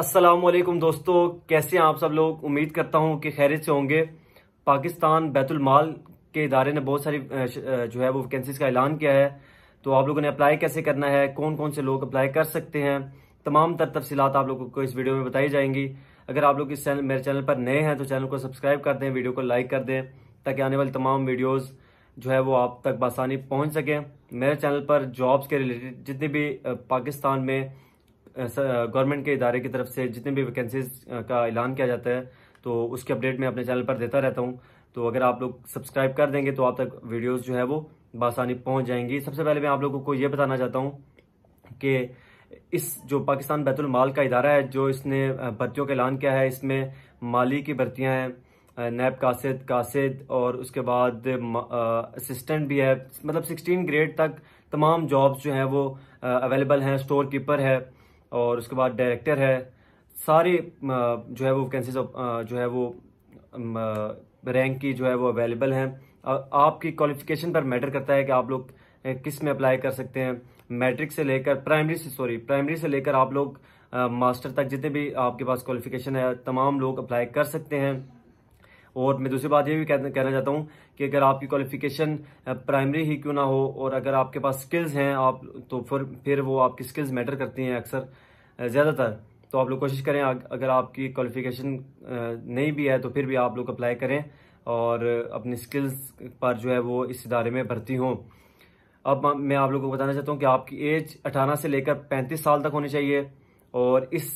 असलकम दोस्तों कैसे हैं आप सब लोग उम्मीद करता हूं कि खैरियत से होंगे पाकिस्तान बैतुलमाल के इदारे ने बहुत सारी जो है वो वैकेंसीज का ऐलान किया है तो आप लोगों ने अप्लाई कैसे करना है कौन कौन से लोग अप्लाई कर सकते हैं तमाम तर तफसीत आप लोगों को इस वीडियो में बताई जाएंगी अगर आप लोग इस चैनल मेरे चैनल पर नए हैं तो चैनल को सब्सक्राइब कर दें वीडियो को लाइक कर दें ताकि आने वाली तमाम वीडियोज़ जो है वो आप तक बसानी पहुँच सकें मेरे चैनल पर जॉब्स के रिलेटेड जितने भी पाकिस्तान में गवर्नमेंट के इदारे की तरफ से जितने भी वैकेंसीज का ऐलान किया जाता है तो उसके अपडेट मैं अपने चैनल पर देता रहता हूँ तो अगर आप लोग सब्सक्राइब कर देंगे तो आप तक वीडियोज़ जो है वो बासानी पहुँच जाएंगी सबसे पहले मैं आप लोगों को ये बताना चाहता हूँ कि इस जो पाकिस्तान बैतुलमाल का इदारा है जो इसने भर्तियों का ऐलान किया है इसमें माली की भर्तियाँ हैं नैब कासिद कासिद और उसके बाद असिस्टेंट भी है मतलब सिक्सटीन ग्रेड तक तमाम जॉब्स जो हैं वो अवेलेबल हैं स्टोर कीपर है और उसके बाद डायरेक्टर है सारे जो है वो वैकेंसीज जो है वो रैंक की जो है वो अवेलेबल हैं आपकी क्वालिफिकेशन पर मैटर करता है कि आप लोग किस में अप्लाई कर सकते हैं मैट्रिक से लेकर प्राइमरी से सॉरी प्राइमरी से लेकर आप लोग मास्टर तक जितने भी आपके पास क्वालिफिकेशन है तमाम लोग अप्लाई कर सकते हैं और मैं दूसरी बात ये भी कहना चाहता हूँ कि अगर आपकी क्वालिफिकेशन प्राइमरी ही क्यों ना हो और अगर आपके पास स्किल्स हैं आप तो फिर फिर वो आपकी स्किल्स मैटर करती हैं अक्सर ज़्यादातर तो आप लोग कोशिश करें अगर आपकी क्वालिफिकेशन नहीं भी है तो फिर भी आप लोग अप्लाई करें और अपनी स्किल्स पर जो है वो इस इदारे में भर्ती हों अब मैं आप लोगों को बताना चाहता हूँ कि आपकी एज 18 से लेकर 35 साल तक होनी चाहिए और इस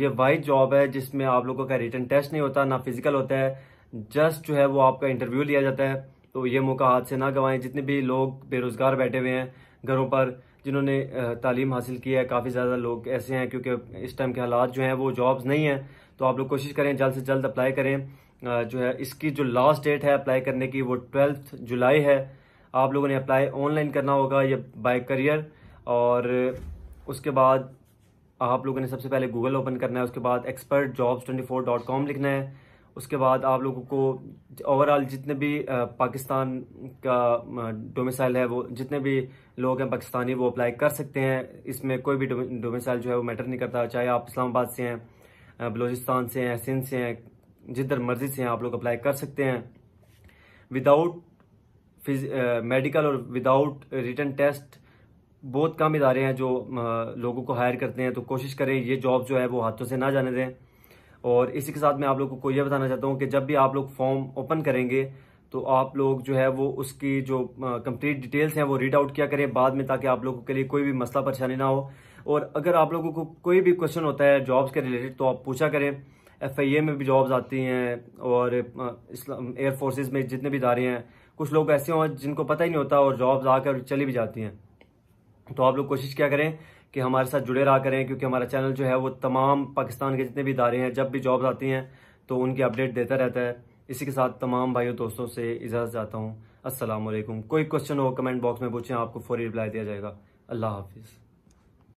ये वाइट जॉब है जिसमें आप लोगों का रिटर्न टेस्ट नहीं होता ना फिजिकल होता है जस्ट जो है वो आपका इंटरव्यू लिया जाता है तो ये मौका हाथ से ना गंवाएं जितने भी लोग बेरोज़गार बैठे हुए हैं घरों पर जिन्होंने तालीम हासिल की है काफ़ी ज़्यादा लोग ऐसे हैं क्योंकि इस टाइम के हालात जो हैं वो जॉब्स नहीं हैं तो आप लोग कोशिश करें जल्द से जल्द अप्लाई करें जो है इसकी जो लास्ट डेट है अप्लाई करने की वो ट्वेल्थ जुलाई है आप लोगों ने अप्लाई ऑनलाइन करना होगा या बाय करियर और उसके बाद आप लोगों ने सबसे पहले गूगल ओपन करना है उसके बाद expert jobs twenty four dot com लिखना है उसके बाद आप लोगों को ओवरऑल जितने भी पाकिस्तान का डोमिसाइल है वो जितने भी लोग हैं पाकिस्तानी वो अप्लाई कर सकते हैं इसमें कोई भी डोमिसाइल जो है वो मैटर नहीं करता चाहे आप इस्लामाबाद से हैं बलूचिस्तान से हैं सिंध से हैं जिधर मर्जी से हैं आप लोग अप्लाई कर सकते हैं विदाउट मेडिकल और विदाउट रिटर्न टेस्ट बहुत कम इदारे हैं जो लोगों को हायर करते हैं तो कोशिश करें ये जॉब जो है वो हाथों से ना जाने दें और इसी के साथ मैं आप लोग को यह बताना चाहता हूँ कि जब भी आप लोग फॉर्म ओपन करेंगे तो आप लोग जो है वो उसकी जो कंप्लीट डिटेल्स हैं वो रीड आउट किया करें बाद में ताकि आप लोगों के लिए कोई भी मसला परेशानी ना हो और अगर आप लोगों को कोई भी क्वेश्चन होता है जॉब्स के रिलेटेड तो आप पूछा करें एफ आई ए में भी जॉब्स आती हैं और इस्लाम फोर्सेस में जितने भी इदारे हैं कुछ लोग ऐसे हों जिनको पता ही नहीं होता और जॉब्स आकर चली भी जाती हैं तो आप लोग कोशिश क्या करें कि हमारे साथ जुड़े रहा करें क्योंकि हमारा चैनल जो है वो तमाम पाकिस्तान के जितने भी इदारे हैं जब भी जॉब्स आती हैं तो उनकी अपडेट देता रहता है इसी के साथ तमाम भाइयों दोस्तों से इजाज़त चाहता हूँ असलम कोई क्वेश्चन हो कमेंट बॉक्स में पूछें आपको फौरी रिप्लाई दिया जाएगा अल्लाह हाफिज़